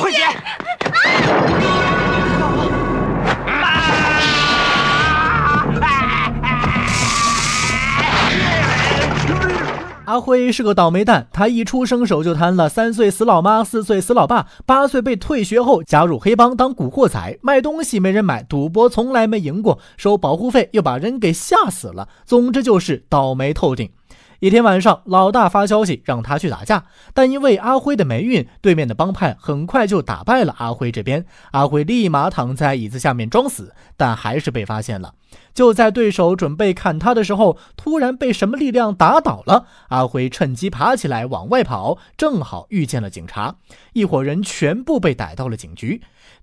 快点！阿辉是个倒霉蛋，他一出生手就瘫了，三岁死老妈，四岁死老爸，八岁被退学后加入黑帮当古惑仔，卖东西没人买，赌博从来没赢过，收保护费又把人给吓死了。总之就是倒霉透顶。一天晚上，老大发消息让他去打架，但因为阿辉的霉运，对面的帮派很快就打败了阿辉这边。阿辉立马躺在椅子下面装死，但还是被发现了。就在对手准备砍他的时候，突然被什么力量打倒了。阿辉趁机爬起来往外跑，正好遇见了警察，一伙人全部被逮到了警局。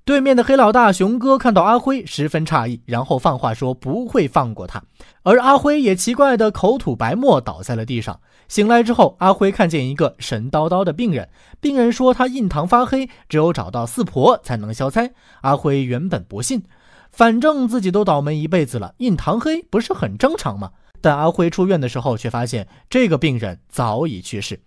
对面的黑老大熊哥看到阿辉十分诧异，然后放话说不会放过他。而阿辉也奇怪的口吐白沫倒在了地上。醒来之后，阿辉看见一个神叨叨的病人，病人说他印堂发黑，只有找到四婆才能消灾。阿辉原本不信，反正自己都倒霉一辈子了，印堂黑不是很正常吗？但阿辉出院的时候却发现这个病人早已去世，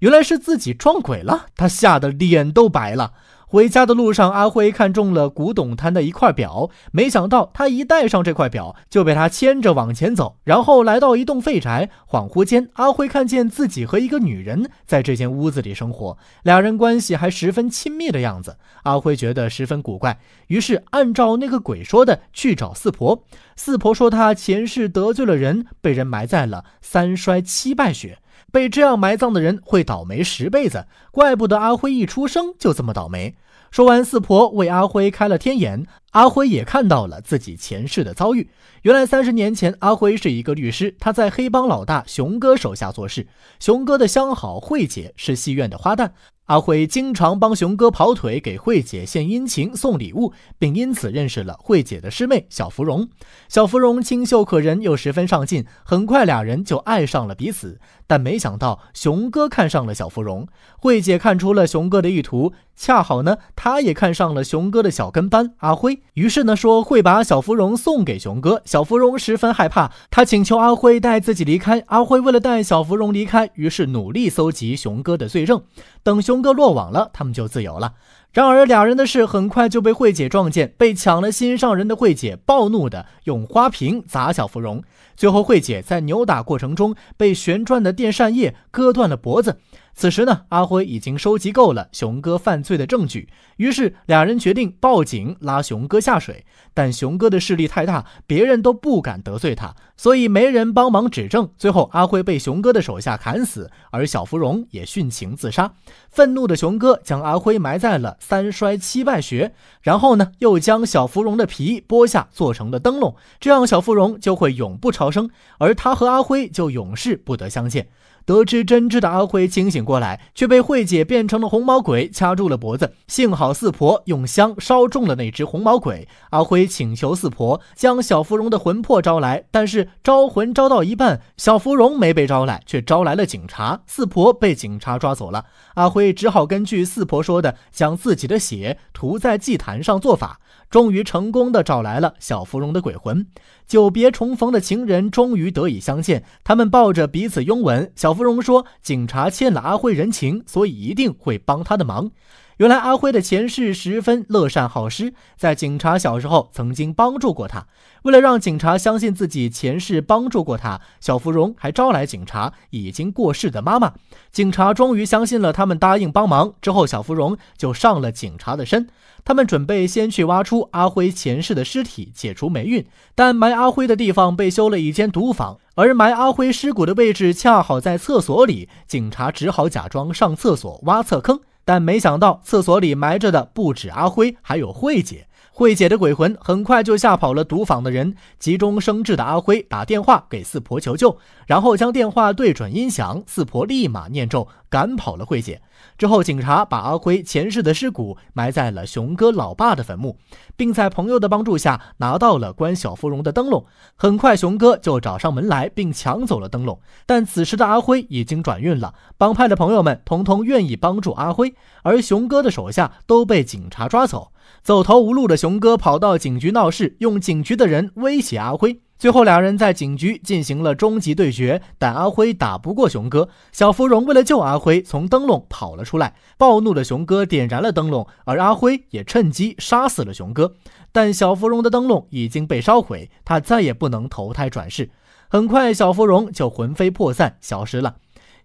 原来是自己撞鬼了，他吓得脸都白了。回家的路上，阿辉看中了古董摊的一块表，没想到他一戴上这块表，就被他牵着往前走，然后来到一栋废宅。恍惚间，阿辉看见自己和一个女人在这间屋子里生活，俩人关系还十分亲密的样子。阿辉觉得十分古怪，于是按照那个鬼说的去找四婆。四婆说他前世得罪了人，被人埋在了三衰七败穴。被这样埋葬的人会倒霉十辈子，怪不得阿辉一出生就这么倒霉。说完，四婆为阿辉开了天眼。阿辉也看到了自己前世的遭遇。原来三十年前，阿辉是一个律师，他在黑帮老大熊哥手下做事。熊哥的相好慧姐是戏院的花旦，阿辉经常帮熊哥跑腿，给慧姐献殷勤、送礼物，并因此认识了慧姐的师妹小芙蓉。小芙蓉清秀可人，又十分上进，很快俩人就爱上了彼此。但没想到，熊哥看上了小芙蓉，慧姐看出了熊哥的意图，恰好呢，她也看上了熊哥的小跟班阿辉。于是呢，说会把小芙蓉送给熊哥。小芙蓉十分害怕，他请求阿辉带自己离开。阿辉为了带小芙蓉离开，于是努力搜集熊哥的罪证，等熊哥落网了，他们就自由了。然而，俩人的事很快就被慧姐撞见，被抢了心上人的慧姐暴怒的用花瓶砸小芙蓉。最后，慧姐在扭打过程中被旋转的电扇叶割断了脖子。此时呢，阿辉已经收集够了熊哥犯罪的证据，于是俩人决定报警拉熊哥下水。但熊哥的势力太大，别人都不敢得罪他，所以没人帮忙指证。最后，阿辉被熊哥的手下砍死，而小芙蓉也殉情自杀。愤怒的熊哥将阿辉埋在了。三摔七败学，然后呢，又将小芙蓉的皮剥下，做成了灯笼，这样小芙蓉就会永不超生，而他和阿辉就永世不得相见。得知真知的阿辉清醒过来，却被慧姐变成了红毛鬼掐住了脖子。幸好四婆用香烧中了那只红毛鬼。阿辉请求四婆将小芙蓉的魂魄招来，但是招魂招到一半，小芙蓉没被招来，却招来了警察。四婆被警察抓走了，阿辉只好根据四婆说的，将自己的血涂在祭坛上做法。终于成功的找来了小芙蓉的鬼魂，久别重逢的情人终于得以相见，他们抱着彼此拥吻。小芙蓉说：“警察欠了阿辉人情，所以一定会帮他的忙。”原来阿辉的前世十分乐善好施，在警察小时候曾经帮助过他。为了让警察相信自己前世帮助过他，小芙蓉还招来警察已经过世的妈妈。警察终于相信了，他们答应帮忙之后，小芙蓉就上了警察的身。他们准备先去挖出阿辉前世的尸体，解除霉运。但埋阿辉的地方被修了一间赌坊，而埋阿辉尸骨的位置恰好在厕所里，警察只好假装上厕所挖侧坑。但没想到，厕所里埋着的不止阿辉，还有慧姐。慧姐的鬼魂很快就吓跑了赌坊的人，急中生智的阿辉打电话给四婆求救，然后将电话对准音响，四婆立马念咒赶跑了慧姐。之后，警察把阿辉前世的尸骨埋在了熊哥老爸的坟墓，并在朋友的帮助下拿到了关小芙蓉的灯笼。很快，熊哥就找上门来，并抢走了灯笼。但此时的阿辉已经转运了，帮派的朋友们统统愿意帮助阿辉，而熊哥的手下都被警察抓走。走投无路的熊哥跑到警局闹事，用警局的人威胁阿辉。最后两人在警局进行了终极对决，但阿辉打不过熊哥。小芙蓉为了救阿辉，从灯笼跑了出来。暴怒的熊哥点燃了灯笼，而阿辉也趁机杀死了熊哥。但小芙蓉的灯笼已经被烧毁，她再也不能投胎转世。很快，小芙蓉就魂飞魄散，消失了。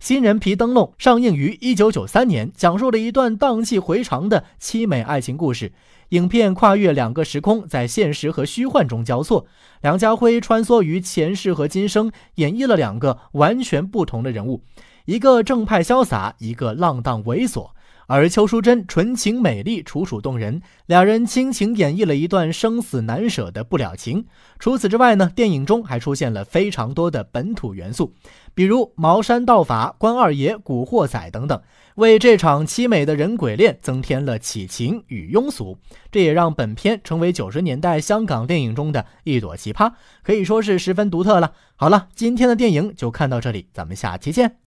《新人皮灯笼》上映于一九九三年，讲述了一段荡气回肠的凄美爱情故事。影片跨越两个时空，在现实和虚幻中交错。梁家辉穿梭于前世和今生，演绎了两个完全不同的人物：一个正派潇洒，一个浪荡猥琐。而邱淑贞纯情美丽、楚楚动人，两人倾情演绎了一段生死难舍的不了情。除此之外呢，电影中还出现了非常多的本土元素，比如茅山道法、关二爷、古惑仔等等，为这场凄美的人鬼恋增添了起情与庸俗。这也让本片成为九十年代香港电影中的一朵奇葩，可以说是十分独特了。好了，今天的电影就看到这里，咱们下期见。